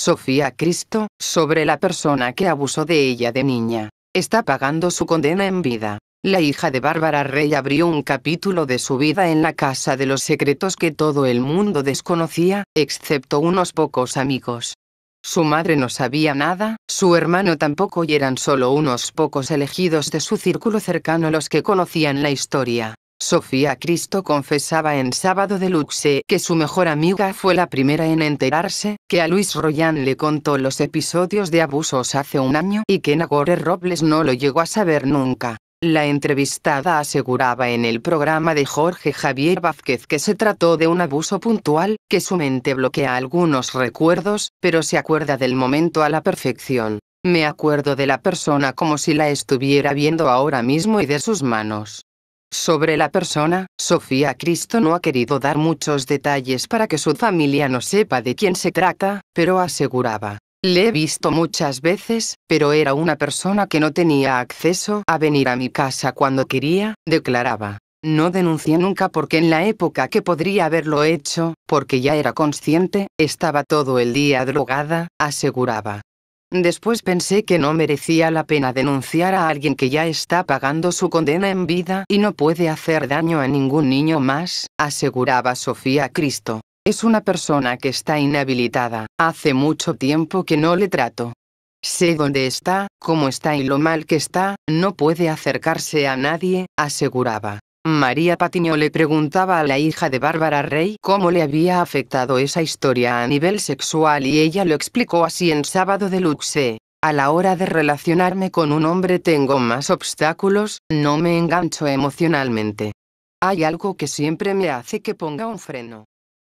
Sofía Cristo, sobre la persona que abusó de ella de niña. Está pagando su condena en vida. La hija de Bárbara Rey abrió un capítulo de su vida en la casa de los secretos que todo el mundo desconocía, excepto unos pocos amigos. Su madre no sabía nada, su hermano tampoco y eran solo unos pocos elegidos de su círculo cercano los que conocían la historia. Sofía Cristo confesaba en Sábado de Luxe que su mejor amiga fue la primera en enterarse, que a Luis Royan le contó los episodios de abusos hace un año y que Nagore Robles no lo llegó a saber nunca. La entrevistada aseguraba en el programa de Jorge Javier Vázquez que se trató de un abuso puntual, que su mente bloquea algunos recuerdos, pero se acuerda del momento a la perfección. Me acuerdo de la persona como si la estuviera viendo ahora mismo y de sus manos. Sobre la persona, Sofía Cristo no ha querido dar muchos detalles para que su familia no sepa de quién se trata, pero aseguraba. Le he visto muchas veces, pero era una persona que no tenía acceso a venir a mi casa cuando quería, declaraba. No denuncié nunca porque en la época que podría haberlo hecho, porque ya era consciente, estaba todo el día drogada, aseguraba. Después pensé que no merecía la pena denunciar a alguien que ya está pagando su condena en vida y no puede hacer daño a ningún niño más, aseguraba Sofía Cristo. Es una persona que está inhabilitada, hace mucho tiempo que no le trato. Sé dónde está, cómo está y lo mal que está, no puede acercarse a nadie, aseguraba. María Patiño le preguntaba a la hija de Bárbara Rey cómo le había afectado esa historia a nivel sexual y ella lo explicó así en Sábado de Luxe. A la hora de relacionarme con un hombre tengo más obstáculos, no me engancho emocionalmente. Hay algo que siempre me hace que ponga un freno.